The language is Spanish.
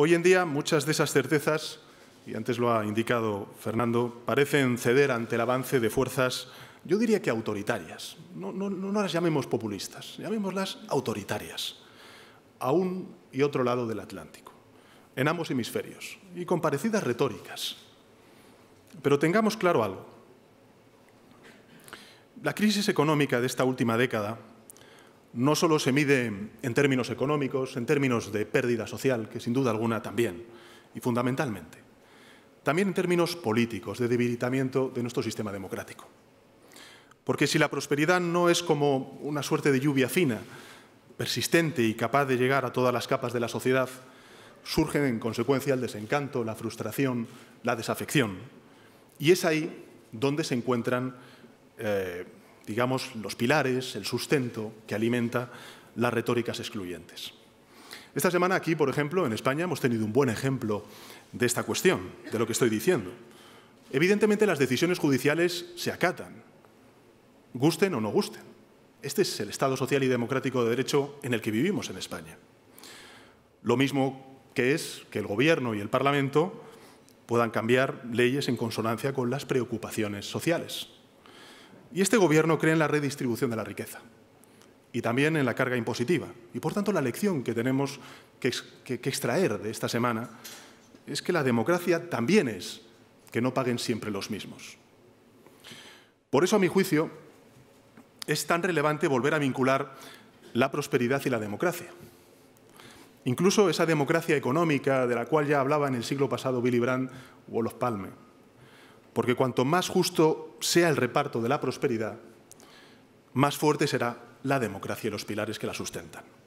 Hoy en día muchas de esas certezas, y antes lo ha indicado Fernando, parecen ceder ante el avance de fuerzas, yo diría que autoritarias. No, no, no las llamemos populistas, llamémoslas autoritarias, a un y otro lado del Atlántico, en ambos hemisferios, y con parecidas retóricas. Pero tengamos claro algo. La crisis económica de esta última década no solo se mide en términos económicos, en términos de pérdida social, que sin duda alguna también, y fundamentalmente, también en términos políticos, de debilitamiento de nuestro sistema democrático. Porque si la prosperidad no es como una suerte de lluvia fina, persistente y capaz de llegar a todas las capas de la sociedad, surgen en consecuencia el desencanto, la frustración, la desafección. Y es ahí donde se encuentran eh, digamos, los pilares, el sustento que alimenta las retóricas excluyentes. Esta semana aquí, por ejemplo, en España hemos tenido un buen ejemplo de esta cuestión, de lo que estoy diciendo. Evidentemente las decisiones judiciales se acatan, gusten o no gusten. Este es el Estado social y democrático de derecho en el que vivimos en España. Lo mismo que es que el Gobierno y el Parlamento puedan cambiar leyes en consonancia con las preocupaciones sociales. Y este gobierno cree en la redistribución de la riqueza y también en la carga impositiva. Y por tanto la lección que tenemos que, extraer de esta semana es que la democracia también es que no paguen siempre los mismos. Por eso, a mi juicio, es tan relevante volver a vincular la prosperidad y la democracia. Incluso esa democracia económica de la cual ya hablaba en el siglo pasado Billy Brandt o Olof Palme porque cuanto más justo sea el reparto de la prosperidad, más fuerte será la democracia y los pilares que la sustentan.